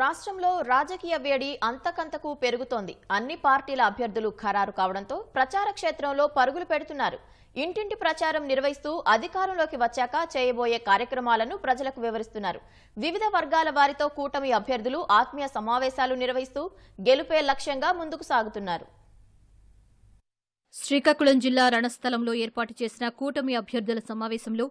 రాష్ట్రంలో రాజకీయ వేడి అంతకంతకు పెరుగుతోంది అన్ని పార్టీల అభ్యర్థులు ఖరారు కావడంతో ప్రచార క్షేత్రంలో పరుగులు పెడుతున్నారు ఇంటింటి ప్రచారం నిర్వహిస్తూ అధికారంలోకి వచ్చాక చేయబోయే కార్యక్రమాలను ప్రజలకు వివరిస్తున్నారు వివిధ వర్గాల వారితో కూటమి అభ్యర్థులు ఆత్మీయ సమావేశాలు నిర్వహిస్తూ గెలుపే లక్ష్యంగా ముందుకు సాగుతున్నారు శ్రీకాకుళం జిల్లా రణస్థలంలో ఏర్పాటు చేసిన కూటమి అభ్యర్థుల సమావేశంలో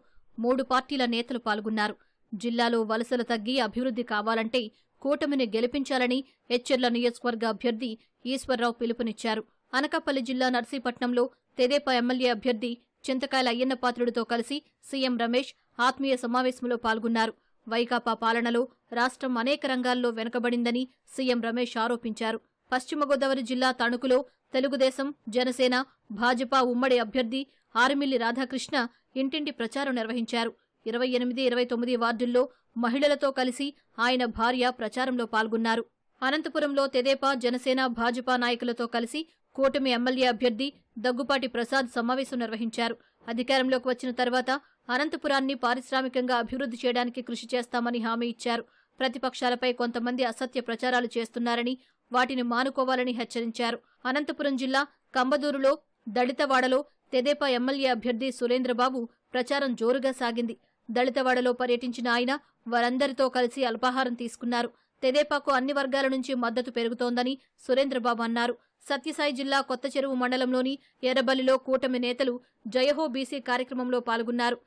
మూడు పార్టీల నేతలు పాల్గొన్నారు జిల్లాలో వలసలు తగ్గి అభివృద్ది కావాలంటే కూటమిని గెలిపించాలని హెచ్చెర్ల నియోజకవర్గ అభ్యర్థి ఈశ్వరరావు పిలుపునిచ్చారు అనకాపల్లి జిల్లా నర్సీపట్నంలో తెదేపా ఎమ్మెల్యే అభ్యర్థి చింతకాయల పాత్రుడితో కలిసి సీఎం రమేష్ ఆత్మీయ సమావేశంలో పాల్గొన్నారు వైకాపా పాలనలో రాష్ట్రం అనేక రంగాల్లో వెనుకబడిందని సీఎం రమేష్ ఆరోపించారు పశ్చిమ గోదావరి జిల్లా తణుకులో తెలుగుదేశం జనసేన భాజపా ఉమ్మడి అభ్యర్థి ఆరిమిల్లి రాధాకృష్ణ ఇంటింటి ప్రచారం నిర్వహించారు ఇరవై ఎనిమిది ఇరవై తొమ్మిది వార్డుల్లో మహిళలతో కలిసి ఆయన భార్య ప్రచారంలో పాల్గొన్నారు అనంతపురంలో తెదేపా జనసేన భాజపా నాయకులతో కలిసి కూటమి ఎమ్మెల్యే అభ్యర్థి దగ్గుపాటి ప్రసాద్ సమావేశం నిర్వహించారు అధికారంలోకి వచ్చిన తర్వాత అనంతపురాన్ని పారిశ్రామికంగా అభివృద్ధి చేయడానికి కృషి చేస్తామని హామీ ఇచ్చారు ప్రతిపక్షాలపై కొంతమంది అసత్య ప్రచారాలు చేస్తున్నారని వాటిని మానుకోవాలని హెచ్చరించారు అనంతపురం జిల్లా కంబదూరులో దళితవాడలో తెదేపా ఎమ్మెల్యే అభ్యర్థి సురేంద్రబాబు ప్రచారం జోరుగా సాగింది దళితవాడలో పర్యటించిన ఆయన వారందరితో కలిసి అల్పాహారం తీసుకున్నారు తెదేపాకు అన్ని వర్గాల నుంచి మద్దతు పెరుగుతోందని సురేంద్రబాబు అన్నారు సత్యసాయి జిల్లా కొత్త చెరువు మండలంలోని ఎర్రబల్లిలో కూటమి నేతలు జయహో బీసీ కార్యక్రమంలో పాల్గొన్నారు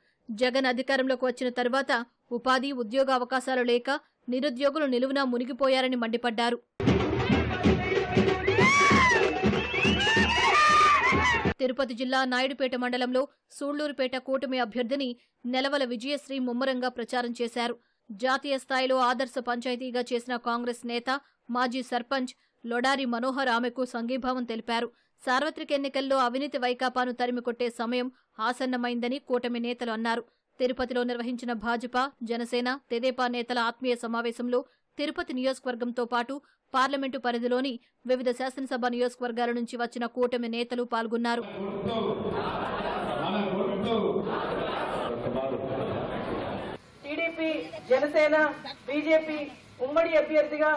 జగన్ అధికారంలోకి వచ్చిన తర్వాత ఉపాధి ఉద్యోగ అవకాశాలు లేక నిరుద్యోగులు నిలువునా మునిగిపోయారని మండిపడ్డారు తిరుపతి జిల్లా నాయుడుపేట మండలంలో సూళ్లూరుపేట కూటమి అభ్యర్థిని నెలవల విజయశ్రీ ముమ్మరంగా ప్రచారం చేశారు జాతీయ స్థాయిలో ఆదర్శ పంచాయతీగా చేసిన కాంగ్రెస్ నేత మాజీ సర్పంచ్ లొడారి మనోహర్ ఆమెకు సంఘీభావం తెలిపారు సార్వత్రిక ఎన్నికల్లో అవినీతి వైకాపాను తరిమికొట్టే సమయం ఆసన్నమైందని కూటమి నేతలు అన్నారు తిరుపతిలో నిర్వహించిన భాజపా జనసేన తెదేపా నేతల ఆత్మీయ సమావేశంలో తిరుపతి నియోజకవర్గంతో పాటు పార్లమెంటు పరిధిలోని వివిధ శాసనసభ నియోజకవర్గాల నుంచి వచ్చిన కూటమి నేతలు పాల్గొన్నారు టీడీపీ జనసేన బీజేపీ ఉమ్మడి అభ్యర్థిగా